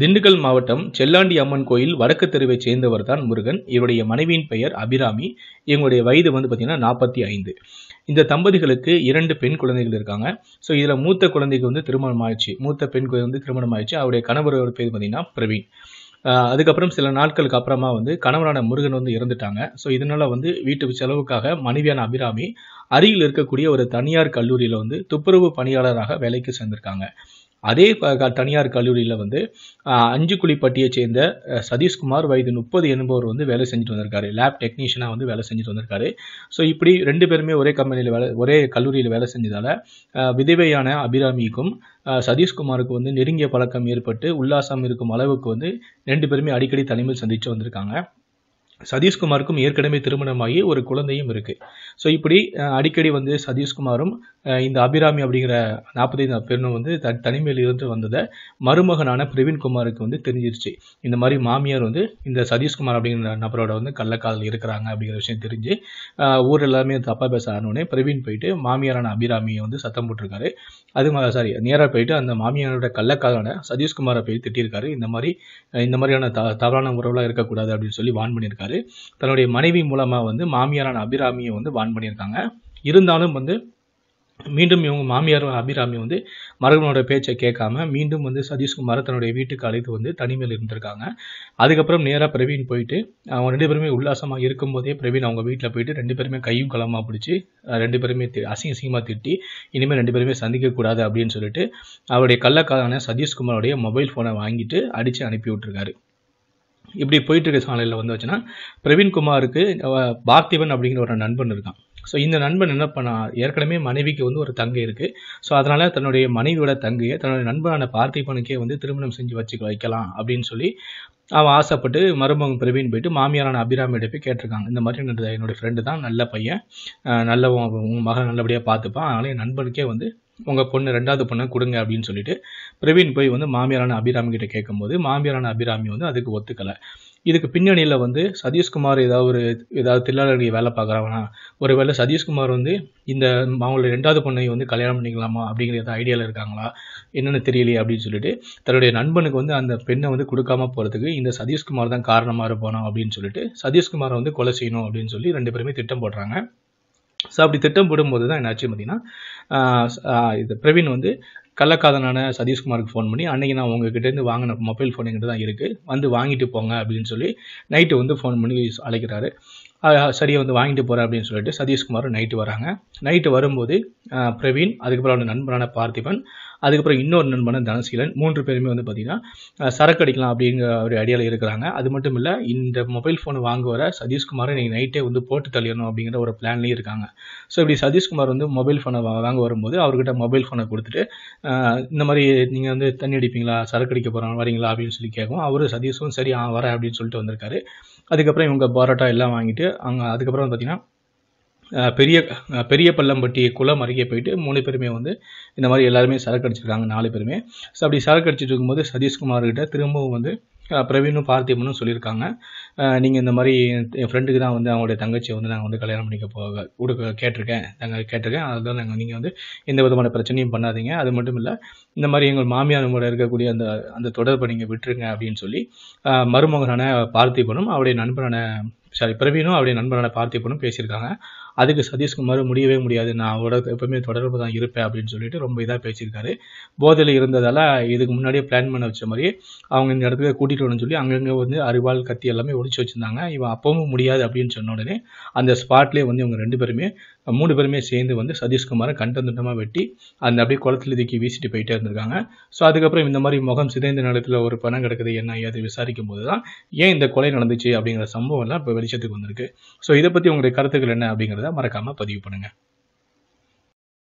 திண்டுக்கல் மாவட்டம் செல்லாண்டி அம்மன் கோயில் வடக்கு தெருவைச் சேர்ந்தவர் தான் முருகன் இவருடைய மனைவியின் பெயர் அபிராமி இவங்களுடைய வயது வந்து பார்த்தீங்கன்னா நாற்பத்தி ஐந்து இந்த தம்பதிகளுக்கு இரண்டு பெண் குழந்தைகள் இருக்காங்க ஸோ இதில் மூத்த குழந்தைக்கு வந்து திருமணம் ஆயிடுச்சு மூத்த பெண் வந்து திருமணம் ஆயிடுச்சு அவருடைய கணவரோட பேர் பார்த்தீங்கன்னா பிரவீன் அதுக்கப்புறம் சில நாட்களுக்கு அப்புறமா வந்து கணவரான முருகன் வந்து இறந்துட்டாங்க ஸோ இதனால் வந்து வீட்டு செலவுக்காக மனைவியான அபிராமி அருகில் இருக்கக்கூடிய ஒரு தனியார் கல்லூரியில் வந்து துப்புரவு பணியாளராக வேலைக்கு சேர்ந்திருக்காங்க அதே தனியார் கல்லூரியில் வந்து அஞ்சு குழிப்பட்டியை சேர்ந்த சதீஷ்குமார் வயது முப்பது என்பவர் வந்து வேலை செஞ்சுட்டு வந்திருக்காரு லேப் டெக்னீஷியனாக வந்து வேலை செஞ்சுட்டு வந்திருக்காரு ஸோ இப்படி ரெண்டு பேருமே ஒரே கம்பெனியில் வேலை ஒரே கல்லூரியில் வேலை செஞ்சதால் விதவையான அபிராமிக்கும் சதீஷ்குமாருக்கு வந்து நெருங்கிய பழக்கம் ஏற்பட்டு உல்லாசம் இருக்கும் அளவுக்கு வந்து ரெண்டு பேருமே அடிக்கடி தலைமையில் சந்தித்து வந்திருக்காங்க சதீஷ்குமாருக்கும் ஏற்கனவே திருமணமாகி ஒரு குழந்தையும் இருக்குது ஸோ இப்படி அடிக்கடி வந்து சதீஷ்குமாரும் இந்த அபிராமி அப்படிங்கிற நாற்பத்தைந்து பெண்ணும் வந்து த தனிமையில் இருந்து வந்ததை மருமகனான பிரவீன்குமாருக்கு வந்து தெரிஞ்சிருச்சு இந்த மாதிரி மாமியார் வந்து இந்த சதீஷ்குமார் அப்படிங்கிற நபரோட வந்து கள்ளக்காதல் இருக்கிறாங்க அப்படிங்கிற விஷயம் தெரிஞ்சு ஊர் எல்லாமே தப்பாக பேச ஆனோடனே பிரவீன் போயிட்டு மாமியாரான அபிராமியை வந்து சத்தம் போட்டிருக்காரு அது மாதிரி சாரி நேராக போயிட்டு அந்த மாமியாரோட கள்ளக்காலான சதீஷ்குமாரை போய் திட்டியிருக்காரு இந்த மாதிரி இந்த மாதிரியான த தவறான உறவுலாம் இருக்கக்கூடாது அப்படின்னு சொல்லி வான் பண்ணியிருக்காரு பண்ணியிருக்காரு தன்னுடைய மனைவி மூலமாக வந்து மாமியாரான அபிராமியை வந்து வான் பண்ணியிருக்காங்க இருந்தாலும் வந்து மீண்டும் இவங்க மாமியார் அபிராமி வந்து மரபனோட பேச்சை கேட்காம மீண்டும் வந்து சதீஷ்குமார் தன்னுடைய வீட்டுக்கு அழைத்து வந்து தனிமையில் இருந்திருக்காங்க அதுக்கப்புறம் நேராக பிரவீன் போயிட்டு அவங்க ரெண்டு பேருமே உல்லாசமாக இருக்கும்போதே பிரவீன் அவங்க வீட்டில் போயிட்டு ரெண்டு பேருமே கையும் களமாக பிடிச்சி ரெண்டு பேருமே அசிங்க அசிங்கமாக திட்டி இனிமேல் ரெண்டு பேருமே சந்திக்கக்கூடாது அப்படின்னு சொல்லிட்டு அவருடைய கள்ளக்காரான சதீஷ்குமாரோடைய மொபைல் ஃபோனை வாங்கிட்டு அடித்து அனுப்பி விட்டுருக்காரு இப்படி போயிட்டுருக்க சாலையில் வந்து வச்சுன்னா பிரவீன்குமாருக்கு பார்த்திபன் அப்படிங்கிற ஒரு நண்பன் இருக்கான் ஸோ இந்த நண்பன் என்ன பண்ணா ஏற்கனவே மனைவிக்கு வந்து ஒரு தங்கை இருக்குது ஸோ அதனால் தன்னுடைய மனைவியோட தங்கையை தன்னுடைய நண்பனான பார்த்திபனுக்கே வந்து திருமணம் செஞ்சு வச்சு வைக்கலாம் அப்படின்னு சொல்லி அவன் ஆசைப்பட்டு மருமகன் பிரவீன் போயிட்டு மாமியாரான அபிராமியிட போய் கேட்டிருக்காங்க இந்த மாதிரி என்னோட என்னுடைய ஃப்ரெண்டு தான் நல்ல பையன் நல்லவன் உங்கள் மகன் நல்லபடியாக பார்த்துப்பான் அதனால் என் நண்பனுக்கே வந்து உங்கள் பொண்ணு ரெண்டாவது பொண்ணை கொடுங்க அப்படின்னு சொல்லிட்டு பிரவீன் போய் வந்து மாமியாரான அபிராமி கிட்ட கேட்கும்போது மாமியாரான அபிராமி வந்து அதுக்கு ஒத்துக்கலை இதுக்கு பின்னணியில் வந்து சதீஷ்குமார் ஏதாவது ஒரு ஏதாவது தில்லாளர்களுக்கு வேலை பார்க்குறவனா ஒருவேளை சதீஷ்குமார் வந்து இந்த அவங்களோட ரெண்டாவது பொண்ணை வந்து கல்யாணம் பண்ணிக்கலாமா அப்படிங்கிற ஏதாவது ஐடியாவில் இருக்காங்களா என்னென்னு தெரியலையே அப்படின்னு சொல்லிட்டு தன்னுடைய நண்பனுக்கு வந்து அந்த பெண்ணை வந்து கொடுக்காம போகிறதுக்கு இந்த சதீஷ்குமார் தான் காரணமாக இருப்பானோ அப்படின்னு சொல்லிட்டு சதீஷ்குமாரை வந்து கொலை செய்யணும் அப்படின்னு சொல்லி ரெண்டு பேருமே திட்டம் போடுறாங்க ஸோ அப்படி திட்டம் போடும்போது தான் என்னாச்சு பார்த்தீங்கன்னா இது பிரவீன் வந்து கள்ளக்காதனான சதீஷ்குமாருக்கு ஃபோன் பண்ணி அன்றைக்கி நான் உங்ககிட்டேருந்து வாங்கின மொபைல் ஃபோன் எங்கிட்ட தான் இருக்குது வந்து வாங்கிட்டு போங்க அப்படின்னு சொல்லி நைட்டு வந்து ஃபோன் பண்ணி அழைக்கிறாரு சரியாக வந்து வாங்கிட்டு போகிறேன் அப்படின்னு சொல்லிட்டு சதீஷ்குமார் நைட்டு வராங்க நைட்டு வரும்போது பிரவீன் அதுக்கப்புறம் அவனோட நண்பரான பார்த்திபன் அதுக்கப்புறம் இன்னொரு நண்பன தனசீலன் மூன்று பேருமே வந்து பார்த்தீங்கன்னா சரக்கு அடிக்கலாம் அப்படிங்கிற ஒரு ஐடியாவில் இருக்கிறாங்க அது மட்டும் இல்லை இந்த மொபைல் ஃபோனை வாங்க வர சதீஷ்குமாரை நீங்கள் நைட்டே வந்து போட்டு தள்ளிடணும் அப்படிங்கிற ஒரு பிளான்லேயும் இருக்காங்க ஸோ இப்படி சதீஷ்குமார் வந்து மொபைல் ஃபோனை வாங்க வரும்போது அவர்கிட்ட மொபைல் ஃபோனை கொடுத்துட்டு இந்த மாதிரி நீங்கள் வந்து தண்ணி அடிப்பீங்களா சரக்கு அடிக்க போகிறோம் வரீங்களா அப்படின்னு சொல்லி கேட்கும் அவர் சதீஷும் சரி ஆ வரேன் அப்படின்னு சொல்லிட்டு வந்திருக்காரு அதுக்கப்புறம் இவங்க பரோட்டா எல்லாம் வாங்கிட்டு அங்கே அதுக்கப்புறம் வந்து பார்த்தீங்கன்னா பெரிய பெரிய பள்ளம்பட்டி குளம் அருகே போயிட்டு மூணு பேருமே வந்து இந்த மாதிரி எல்லாருமே சரக்கு அடிச்சிருக்காங்க நாலு பேருமே ஸோ அப்படி சரக்கு அடிச்சுட்டு இருக்கும்போது சதீஷ்குமார்கிட்ட திரும்பவும் வந்து பிரவீனும் பார்த்திபனும் சொல்லியிருக்காங்க நீங்கள் இந்த மாதிரி என் ஃப்ரெண்டுக்கு தான் வந்து அவங்களுடைய தங்கச்சியை வந்து நாங்கள் வந்து கல்யாணம் பண்ணிக்க போக கொடுக்க கேட்டிருக்கேன் நாங்கள் கேட்டிருக்கேன் அதுதான் நாங்கள் நீங்கள் வந்து எந்த விதமான பிரச்சனையும் பண்ணாதீங்க அது மட்டும் இல்லை இந்த மாதிரி எங்கள் மாமியார் உங்களோட இருக்கக்கூடிய அந்த அந்த தொடர்பை நீங்கள் விட்டுருங்க அப்படின்னு சொல்லி மருமகனான பார்த்திபனும் அவருடைய நண்பரான சாரி பிரவீனும் அவருடைய நண்பரான பார்த்திபனும் பேசியிருக்காங்க அதுக்கு சதீஷ்குமார் முடியவே முடியாது நான் அவரோட எப்பவுமே தொடர்பு தான் இருப்பேன் அப்படின்னு சொல்லிட்டு ரொம்ப இதாக பேசியிருக்காரு போதையில் இருந்ததால் இதுக்கு முன்னாடியே பிளான் பண்ண வச்ச மாதிரி அவங்க இந்த இடத்துக்கு கூட்டிகிட்டு வரணும்னு சொல்லி அங்கங்கே வந்து அரிவாள் கத்தி எல்லாமே ஒழிச்சு வச்சுருந்தாங்க இவன் அப்பவும் முடியாது அப்படின்னு சொன்ன உடனே அந்த ஸ்பாட்லேயே வந்து இவங்க ரெண்டு பேருமே மூணு பேருமே சேர்ந்து வந்து சதீஷ்குமாரை கண்டந்துண்டமாக வெட்டி அந்த அப்படியே குளத்தில் இதுக்கி வீசிட்டு போயிட்டே இருந்திருக்காங்க ஸோ அதுக்கப்புறம் இந்த மாதிரி முகம் சிதைந்த நிலத்தில் ஒரு பணம் கிடக்குது என்ன ஏது விசாரிக்கும் போது தான் ஏன் இந்த கொலை நடந்துச்சு அப்படிங்கிற சம்பவம்லாம் இப்போ வெளிச்சத்துக்கு வந்திருக்கு ஸோ இதை பற்றி உங்களுடைய கருத்துக்கள் என்ன அப்படிங்கிறத மறக்காமல் பதிவு பண்ணுங்கள்